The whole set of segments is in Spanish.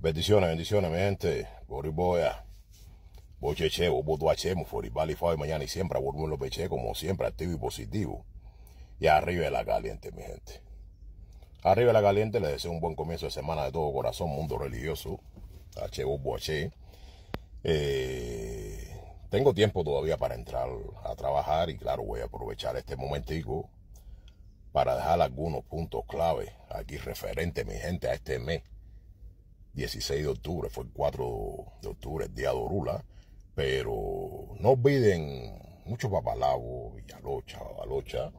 Bendiciones, bendiciones, mi gente. Boriboya. Bocheche, Bobotuachemo, Foribalifa, y mañana y siempre, los Peche, como siempre, activo y positivo. Y arriba de la caliente, mi gente. Arriba de la caliente, les deseo un buen comienzo de semana de todo corazón, mundo religioso. H. Eh, tengo tiempo todavía para entrar a trabajar y claro, voy a aprovechar este momentico para dejar algunos puntos clave aquí referente, mi gente, a este mes 16 de octubre, fue el 4 de octubre, el día de Orula, pero no olviden muchos papalabos, Villalocha, Babalocha,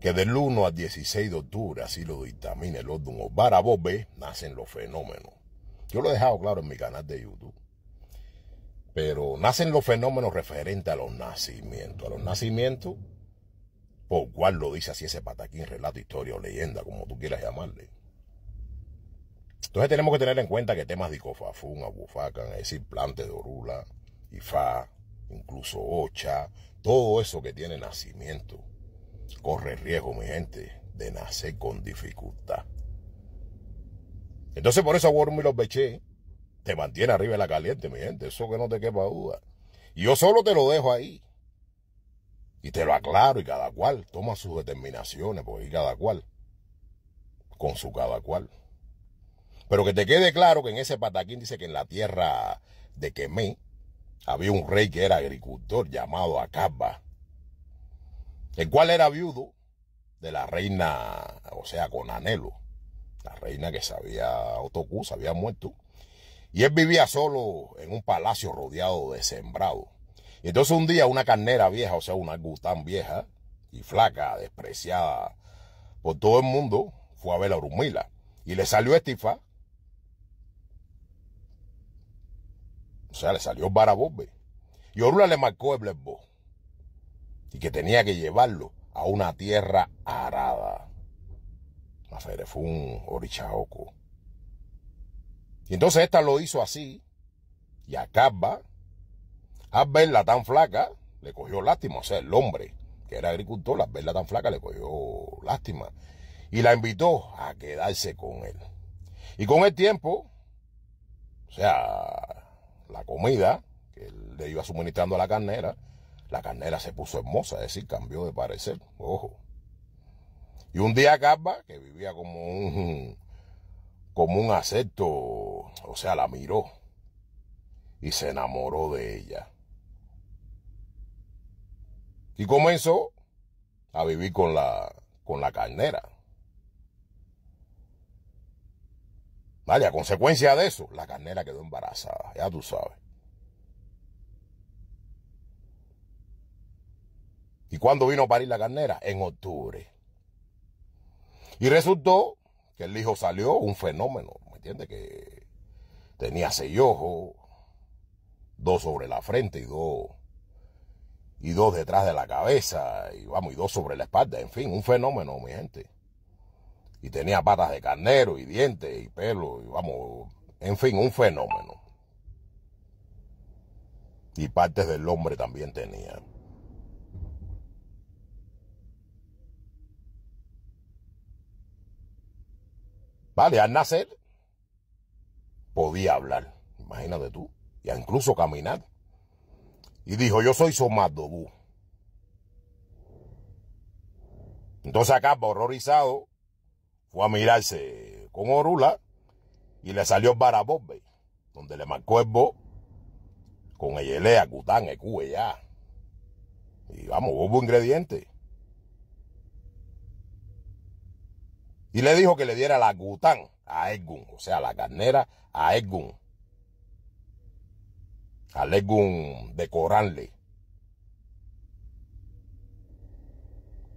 que del 1 al 16 de octubre, así lo dictamina el orden o Barabobe, nacen los fenómenos. Yo lo he dejado claro en mi canal de YouTube. Pero nacen los fenómenos referentes a los nacimientos. A los nacimientos, por cual lo dice así ese pataquín, relato, historia o leyenda, como tú quieras llamarle. Entonces tenemos que tener en cuenta que temas de icofafún, agufacan, es decir, plantes de orula, y fa, incluso ocha, todo eso que tiene nacimiento, corre riesgo, mi gente, de nacer con dificultad. Entonces por eso Worm y los Beché te mantiene arriba la caliente, mi gente, eso que no te quepa duda. Y yo solo te lo dejo ahí. Y te lo aclaro y cada cual toma sus determinaciones, porque cada cual, con su cada cual. Pero que te quede claro que en ese pataquín dice que en la tierra de Quemé había un rey que era agricultor llamado Acaba, el cual era viudo de la reina, o sea, con anhelo, la reina que sabía había, se había muerto, y él vivía solo en un palacio rodeado de sembrado. Y entonces un día una carnera vieja, o sea, una gustán vieja y flaca, despreciada por todo el mundo, fue a ver a Urumila y le salió estifa O sea, le salió barabobbe. Y Orula le marcó el Blesbo. Y que tenía que llevarlo a una tierra arada. un Orichaoco. Y entonces esta lo hizo así. Y acaba... a verla tan flaca, le cogió lástima. O sea, el hombre que era agricultor, a verla tan flaca, le cogió lástima. Y la invitó a quedarse con él. Y con el tiempo, o sea, la comida que le iba suministrando a la carnera, la carnera se puso hermosa, es decir, cambió de parecer, ojo. Y un día Carva, que vivía como un, como un acepto, o sea, la miró y se enamoró de ella. Y comenzó a vivir con la, con la carnera. Vale, a consecuencia de eso, la carnera quedó embarazada, ya tú sabes. ¿Y cuándo vino a parir la carnera? En octubre. Y resultó que el hijo salió un fenómeno, ¿me entiendes? Que tenía seis ojos, dos sobre la frente y dos y dos detrás de la cabeza, y vamos, y dos sobre la espalda, en fin, un fenómeno, mi gente y tenía patas de carnero y dientes y pelo y vamos, en fin, un fenómeno. Y partes del hombre también tenía. Vale, al nacer podía hablar, imagínate tú, y incluso caminar. Y dijo, yo soy Somadobú. Entonces acá, horrorizado, fue a mirarse con Orula y le salió Bobbe, donde le marcó el bo con Eyelea, Gután, Ecue ya. Y vamos, hubo ingrediente. Y le dijo que le diera la Gután a Edgun, o sea, la carnera a Edgun. A de Coranle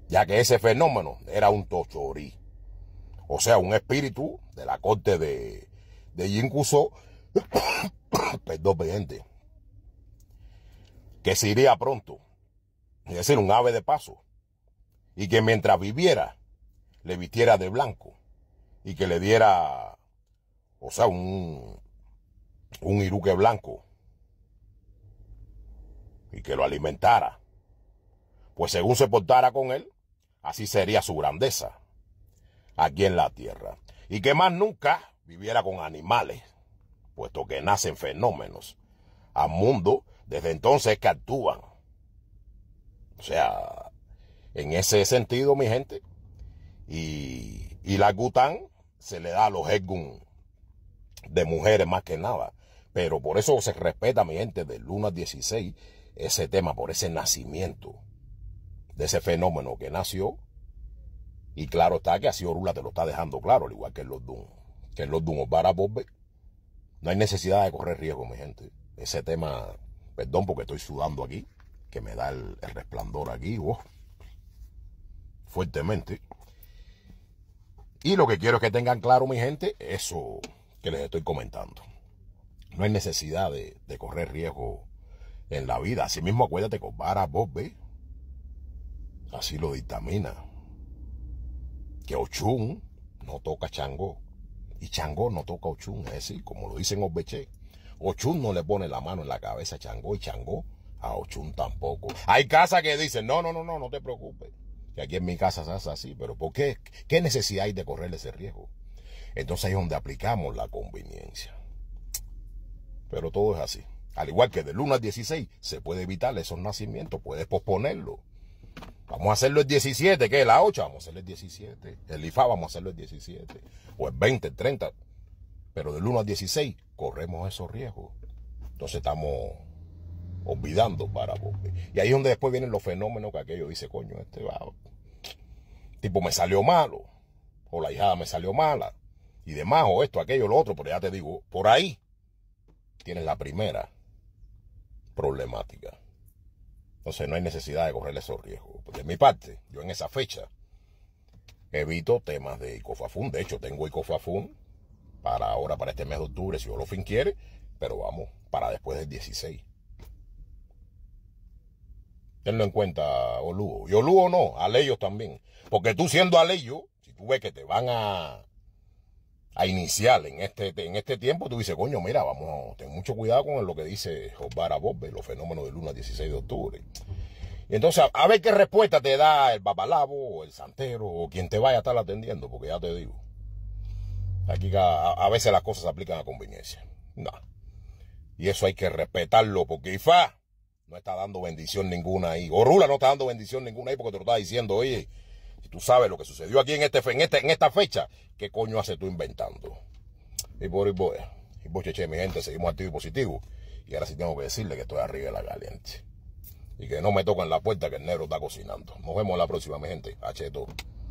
Ya que ese fenómeno era un tochorí o sea, un espíritu de la corte de, de perdón, que se iría pronto, es decir, un ave de paso, y que mientras viviera, le vistiera de blanco, y que le diera, o sea, un, un iruque blanco, y que lo alimentara, pues según se portara con él, así sería su grandeza aquí en la tierra y que más nunca viviera con animales, puesto que nacen fenómenos a mundo desde entonces que actúan. O sea, en ese sentido, mi gente, y, y la Gután se le da a los Edgun de mujeres más que nada, pero por eso se respeta, mi gente, del 1 16, ese tema, por ese nacimiento, de ese fenómeno que nació y claro está que así Orula te lo está dejando claro, al igual que los Doom. Que los Doom para Bobbe. No hay necesidad de correr riesgo, mi gente. Ese tema, perdón porque estoy sudando aquí, que me da el, resplandor aquí, oh, fuertemente. Y lo que quiero es que tengan claro, mi gente, eso que les estoy comentando. No hay necesidad de, correr riesgo en la vida. mismo, acuérdate que Vara Bobbe así lo dictamina que Ochun no toca Chango y Chango no toca Ochun, es decir, como lo dicen Obeche, Ochun no le pone la mano en la cabeza a Chango y Chango a Ochun tampoco. Hay casas que dicen, no, no, no, no, no te preocupes, que aquí en mi casa se hace así, pero ¿por qué? ¿Qué necesidad hay de correr ese riesgo? Entonces ahí es donde aplicamos la conveniencia. Pero todo es así. Al igual que del 1 al 16 se puede evitar esos nacimientos, puedes posponerlo. Vamos a hacerlo el 17, ¿qué? La 8, vamos a hacerlo el 17. El IFA, vamos a hacerlo el 17. O el 20, el 30. Pero del 1 al 16, corremos esos riesgos. Entonces estamos olvidando para Y ahí es donde después vienen los fenómenos que aquello dice, coño, este va. Tipo, me salió malo. O la hijada me salió mala. Y demás, o esto, aquello, lo otro. Pero ya te digo, por ahí tienes la primera problemática. Entonces no hay necesidad de correr esos riesgos. De mi parte, yo en esa fecha evito temas de ICOFAFUN. De hecho, tengo ICOFAFUN para ahora, para este mes de octubre, si Olofin quiere, pero vamos, para después del 16. Tenlo en cuenta, Olugo. Y Olugo no, Leyos también. Porque tú siendo Aleyo, si tú ves que te van a a iniciar en este, en este tiempo, tú dices, coño, mira, vamos, ten mucho cuidado con lo que dice Jobara Bobbe, los fenómenos de lunes 16 de octubre. Y entonces, a ver qué respuesta te da el babalabo, o el santero, o quien te vaya a estar atendiendo, porque ya te digo, aquí a, veces las cosas se aplican a conveniencia. No. Y eso hay que respetarlo, porque IFA no está dando bendición ninguna ahí. O Rula no está dando bendición ninguna ahí porque te lo está diciendo, oye, si tú sabes lo que sucedió aquí en, este, en, este, en esta fecha, ¿qué coño haces tú inventando? Y por y por, y por cheche, mi gente, seguimos activo y positivo. Y ahora sí tengo que decirle que estoy arriba de la caliente. Y que no me toquen la puerta que el negro está cocinando. Nos vemos la próxima, mi gente. H2.